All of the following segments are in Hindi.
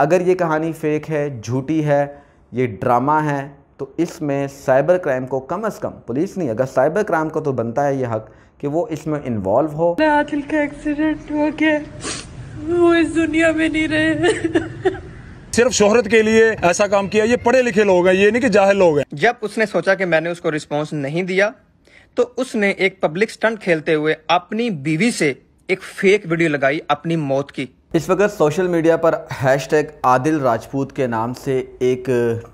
अगर ये कहानी फेक है झूठी है ये ड्रामा है तो इसमें साइबर क्राइम को कम अज़ कम पुलिस नहीं अगर साइबर क्राइम को तो बनता है ये हक कि वो इसमें इन्वॉल्व हो आदिल का एक्सीडेंट हो गया वो इस दुनिया में नहीं रहे सिर्फ शोहरत के लिए ऐसा काम किया ये पढ़े लिखे लोग हैं ये नहीं कि जाहिल लोग हैं जब उसने सोचा कि मैंने उसको रिस्पॉन्स नहीं दिया तो उसने एक पब्लिक स्टंट खेलते हुए अपनी बीवी से एक फेक वीडियो लगाई अपनी मौत की इस वक्त सोशल मीडिया पर हैशटैग आदिल राजपूत के नाम से एक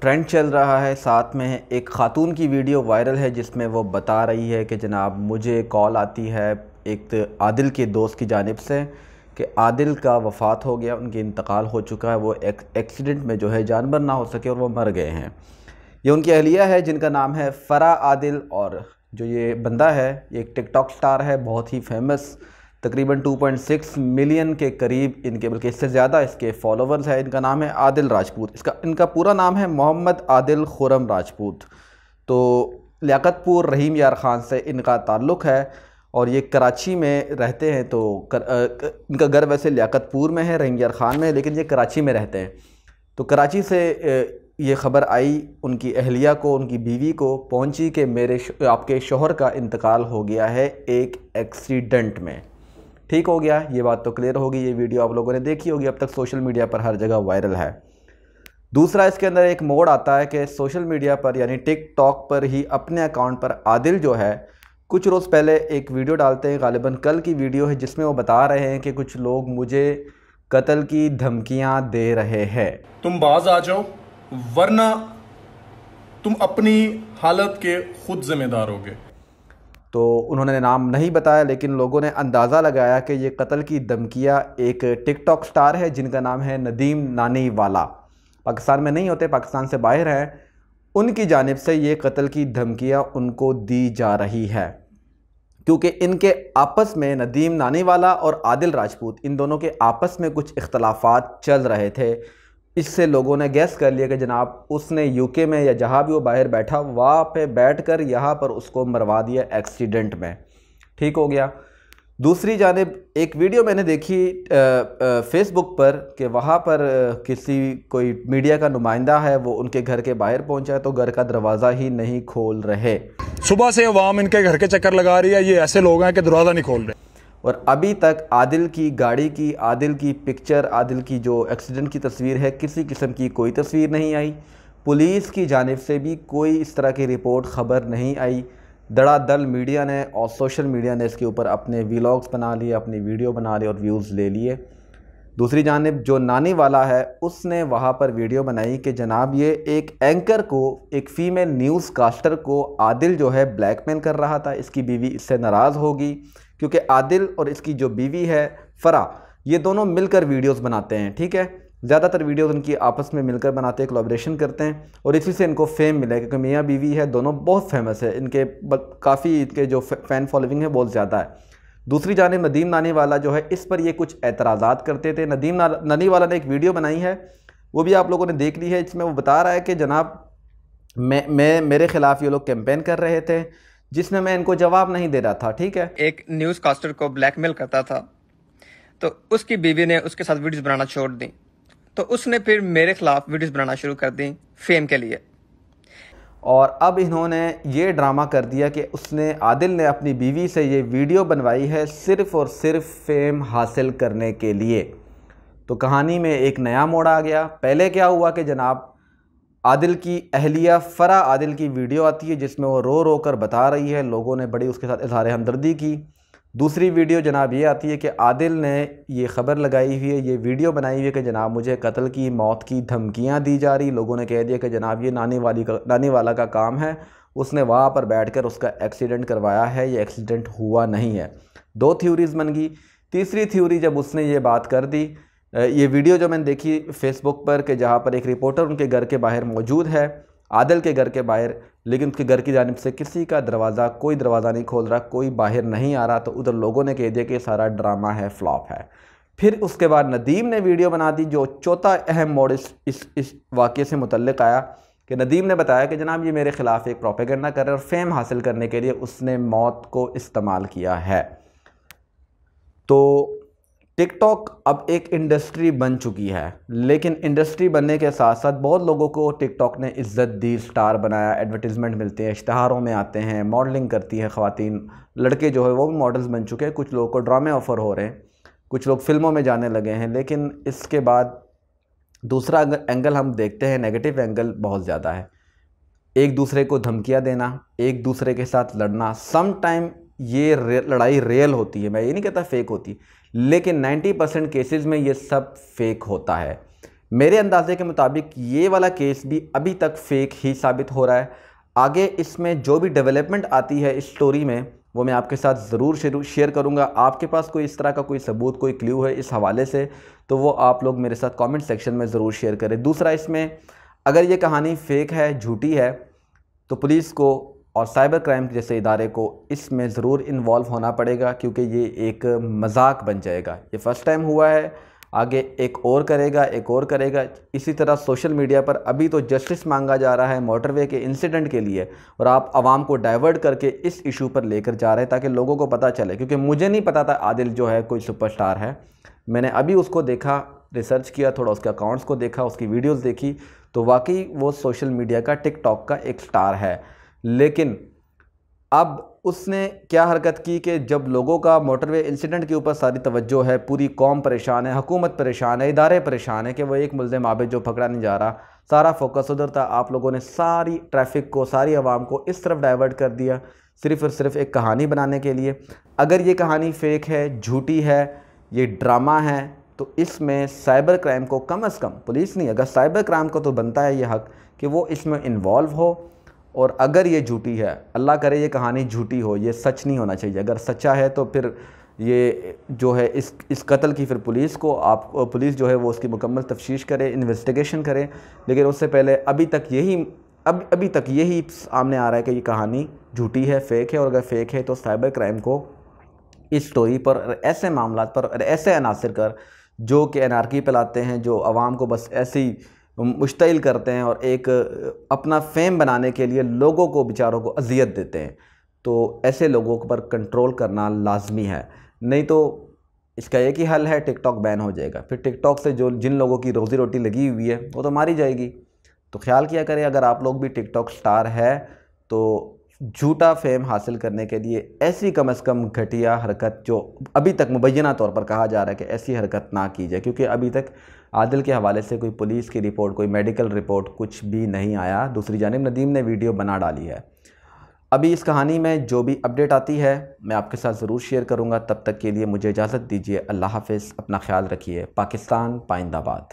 ट्रेंड चल रहा है साथ में एक खातून की वीडियो वायरल है जिसमें वो बता रही है कि जनाब मुझे कॉल आती है एक आदिल के दोस्त की जानब से कि आदिल का वफ़ात हो गया उनकी इंतकाल हो चुका है वो एक एक्सीडेंट में जो है जानवर ना हो सके और वो मर गए हैं ये उनकी अहलिया है जिनका नाम है फ़रा आदिल और जो ये बंदा है ये एक टिकटॉक स्टार है बहुत ही फेमस तकरीबन 2.6 मिलियन के करीब इनके बल्कि इससे ज़्यादा इसके फॉलोवर्स हैं इनका नाम है आदिल राजपूत इसका इनका पूरा नाम है मोहम्मद आदिल खुरम राजपूत तो लियाकतपुर रहीम यार ख़ान से इनका ताल्लुक़ है और ये कराची में रहते हैं तो कर, आ, इनका घर वैसे लियाकतपुर में है रहीम यार ख़ान में लेकिन ये कराची में रहते हैं तो कराची से ये ख़बर आई उनकी अहलिया को उनकी बीवी को पहुंची कि मेरे आपके शोहर का इंतकाल हो गया है एक एक्सीडेंट में ठीक हो गया ये बात तो क्लियर होगी ये वीडियो आप लोगों ने देखी होगी अब तक सोशल मीडिया पर हर जगह वायरल है दूसरा इसके अंदर एक मोड आता है कि सोशल मीडिया पर यानी टिकटॉक पर ही अपने अकाउंट पर आदिल जो है कुछ रोज़ पहले एक वीडियो डालते हैं गालिबा कल की वीडियो है जिसमें वो बता रहे हैं कि कुछ लोग मुझे कत्ल की धमकियां दे रहे हैं तुम बाज आ जाओ वरना तुम अपनी हालत के खुद जिम्मेदार होगे तो उन्होंने नाम नहीं बताया लेकिन लोगों ने अंदाज़ा लगाया कि ये कत्ल की धमकियाँ एक टिकटॉक स्टार है जिनका नाम है नदीम नानी वाला पाकिस्तान में नहीं होते पाकिस्तान से बाहर हैं उनकी जानब से ये कत्ल की धमकियाँ उनको दी जा रही है क्योंकि इनके आपस में नदीम नानी वाला और आदिल राजपूत इन दोनों के आपस में कुछ इख्तलाफात चल रहे थे इससे लोगों ने गैस कर लिया कि जनाब उसने यूके में या जहाँ भी वो बाहर बैठा वहाँ पे बैठकर यहाँ पर उसको मरवा दिया एक्सीडेंट में ठीक हो गया दूसरी जानब एक वीडियो मैंने देखी फेसबुक पर कि वहाँ पर किसी कोई मीडिया का नुमाइंदा है वो उनके घर के बाहर पहुँचा तो घर का दरवाज़ा ही नहीं खोल रहे सुबह से अवाम इनके घर के चक्कर लगा रही है ये ऐसे लोग हैं कि दरवाज़ा नहीं खोल रहे और अभी तक आदिल की गाड़ी की आदिल की पिक्चर आदिल की जो एक्सीडेंट की तस्वीर है किसी किस्म की कोई तस्वीर नहीं आई पुलिस की जानब से भी कोई इस तरह की रिपोर्ट ख़बर नहीं आई दड़ादल मीडिया ने और सोशल मीडिया ने इसके ऊपर अपने व्लाग्स बना लिए अपनी वीडियो बना लिए और व्यूज़ ले लिए दूसरी जानब जो नानी वाला है उसने वहाँ पर वीडियो बनाई कि जनाब ये एक एंकर को एक फ़ीमेल न्यूज़ कास्टर को आदिल जो है ब्लैकमेल कर रहा था इसकी बीवी इससे नाराज़ होगी क्योंकि आदिल और इसकी जो बीवी है फ़रा ये दोनों मिलकर वीडियोस बनाते हैं ठीक है ज़्यादातर वीडियोस इनकी आपस में मिलकर बनाते हैं कोलाब्रेशन करते हैं और इसी से इनको फ़ेम मिला है क्योंकि मियाँ बीवी है दोनों बहुत फेमस है इनके काफ़ी इनके जो फ़ैन फॉलोइंग है बहुत ज़्यादा है दूसरी जानब नदीम नानी वाला जो है इस पर ये कुछ एतराज़ात करते थे नदीम नानी वाला ने एक वीडियो बनाई है वो भी आप लोगों ने देख ली है इसमें वो बता रहा है कि जनाब मैं मैं मेरे ख़िलाफ़ ये लोग कैंपेन कर रहे थे जिसमें मैं इनको जवाब नहीं दे रहा था ठीक है एक न्यूज कास्टर को ब्लैकमेल करता था तो उसकी बीवी ने उसके साथ वीडियोस बनाना छोड़ दी तो उसने फिर मेरे खिलाफ वीडियोस बनाना शुरू कर दी फेम के लिए और अब इन्होंने ये ड्रामा कर दिया कि उसने आदिल ने अपनी बीवी से ये वीडियो बनवाई है सिर्फ़ और सिर्फ फेम हासिल करने के लिए तो कहानी में एक नया मोड़ आ गया पहले क्या हुआ कि जनाब आदिल की अहलिया फ़रा आदिल की वीडियो आती है जिसमें वो रो रो कर बता रही है लोगों ने बड़ी उसके साथ इजहार हमदर्दी की दूसरी वीडियो जनाब ये आती है कि आदिल ने ये ख़बर लगाई हुई है ये वीडियो बनाई हुई है कि जनाब मुझे कत्ल की मौत की धमकियाँ दी जा रही लोगों ने कह दिया कि जनाब ये नानी वाली का नानी वाला का काम है उसने वहाँ पर बैठ कर उसका एक्सीडेंट करवाया है ये एक्सीडेंट हुआ नहीं है दो थ्योरीज़ बन गई तीसरी थ्योरी जब उसने ये बात कर दी ये वीडियो जो मैंने देखी फेसबुक पर कि जहाँ पर एक रिपोर्टर उनके घर के बाहर मौजूद है आदल के घर के बाहर लेकिन उसके घर की जानब से किसी का दरवाज़ा कोई दरवाज़ा नहीं खोल रहा कोई बाहर नहीं आ रहा तो उधर लोगों ने कह दिया कि सारा ड्रामा है फ्लॉप है फिर उसके बाद नदीम ने वीडियो बना दी जो चौथा अहम मोड़ इस इस, इस वाक़े से मुतलक आया कि नदीम ने बताया कि जनाब ये मेरे ख़िलाफ़ एक प्रोपेगेंडा कर रहे और फेम हासिल करने के लिए उसने मौत को इस्तेमाल किया है तो टिकटॉक अब एक इंडस्ट्री बन चुकी है लेकिन इंडस्ट्री बनने के साथ साथ बहुत लोगों को टिकटॉक ने इज़्ज़त दी स्टार बनाया एडवर्टीज़मेंट मिलते हैं इश्तहारों में आते हैं मॉडलिंग करती है ख़वातीन लड़के जो है वो भी मॉडल्स बन चुके हैं कुछ लोगों को ड्रामे ऑफ़र हो रहे हैं कुछ लोग फ़िल्मों में जाने लगे हैं लेकिन इसके बाद दूसरा एंगल हम देखते हैं नेगेटिव एंगल बहुत ज़्यादा है एक दूसरे को धमकियाँ देना एक दूसरे के साथ लड़ना समाइम ये रे, लड़ाई रियल होती है मैं ये नहीं कहता फेक होती लेकिन 90 परसेंट केसेज में ये सब फेक होता है मेरे अंदाजे के मुताबिक ये वाला केस भी अभी तक फेक ही साबित हो रहा है आगे इसमें जो भी डेवलपमेंट आती है इस स्टोरी में वो मैं आपके साथ ज़रूर शेयर करूँगा आपके पास कोई इस तरह का कोई सबूत कोई क्ल्यू है इस हवाले से तो वो आप लोग मेरे साथ कमेंट सेक्शन में ज़रूर शेयर करें दूसरा इसमें अगर ये कहानी फेक है झूठी है तो पुलिस को और साइबर क्राइम जैसे इदारे को इसमें ज़रूर इन्वॉल्व होना पड़ेगा क्योंकि ये एक मजाक बन जाएगा ये फ़र्स्ट टाइम हुआ है आगे एक और करेगा एक और करेगा इसी तरह सोशल मीडिया पर अभी तो जस्टिस मांगा जा रहा है मोटरवे के इंसिडेंट के लिए और आप आवाम को डाइवर्ट करके इस इशू पर लेकर जा रहे हैं ताकि लोगों को पता चले क्योंकि मुझे नहीं पता था आदिल जो है कोई सुपरस्टार है मैंने अभी उसको देखा रिसर्च किया थोड़ा उसके अकाउंट्स को देखा उसकी वीडियोज़ देखी तो वाकई वो सोशल मीडिया का टिकटॉक का एक स्टार है लेकिन अब उसने क्या हरकत की कि जब लोगों का मोटरवे इंसिडेंट के ऊपर सारी तवज्जो है पूरी कौम परेशान है हुकूमत परेशान है इदारे परेशान है कि वह एक मुलम आबे जो पकड़ा नहीं जा रहा सारा फोकस उधर था आप लोगों ने सारी ट्रैफिक को सारी आवाम को इस तरफ डाइवर्ट कर दिया सिर्फ़ और सिर्फ एक कहानी बनाने के लिए अगर ये कहानी फ़ेक है झूठी है ये ड्रामा है तो इसमें साइबर क्राइम को कम अज़ कम पुलिस नहीं अगर साइबर क्राइम को तो बनता है ये हक कि वो इसमें इन्वॉल्व हो और अगर ये झूठी है अल्लाह करे ये कहानी झूठी हो ये सच नहीं होना चाहिए अगर सच्चा है तो फिर ये जो है इस इस कत्ल की फिर पुलिस को आप पुलिस जो है वो उसकी मुकम्मल तफ्श करे इन्वेस्टिगेशन करे लेकिन उससे पहले अभी तक यही अब अभी तक यही सामने आ रहा है कि ये कहानी झूठी है फेक है और अगर फेक है तो साइबर क्राइम को इस स्टोरी पर ऐसे मामला पर ऐसे अनासर कर जो कि अनारकी फैलाते हैं जो आवाम को बस ऐसी मुश्तिल करते हैं और एक अपना फेम बनाने के लिए लोगों को बेचारों को अजियत देते हैं तो ऐसे लोगों पर कंट्रोल करना लाजमी है नहीं तो इसका एक ही हल है टिकटॉक बैन हो जाएगा फिर टिकटॉक से जो जिन लोगों की रोज़ी रोटी लगी हुई है वो तो मारी जाएगी तो ख्याल किया करें अगर आप लोग भी टिकटॉक स्टार है तो झूठा फेम हासिल करने के लिए ऐसी कम अज़ कम घटिया हरकत जो अभी तक मुबैना तौर पर कहा जा रहा है कि ऐसी हरकत ना की जाए क्योंकि अभी तक आदिल के हवाले से कोई पुलिस की रिपोर्ट कोई मेडिकल रिपोर्ट कुछ भी नहीं आया दूसरी जानब नदीम ने वीडियो बना डाली है अभी इस कहानी में जो भी अपडेट आती है मैं आपके साथ ज़रूर शेयर करूँगा तब तक के लिए मुझे इजाज़त दीजिए अल्लाह हाफ अपना ख्याल रखिए पाकिस्तान पाइंदाबाद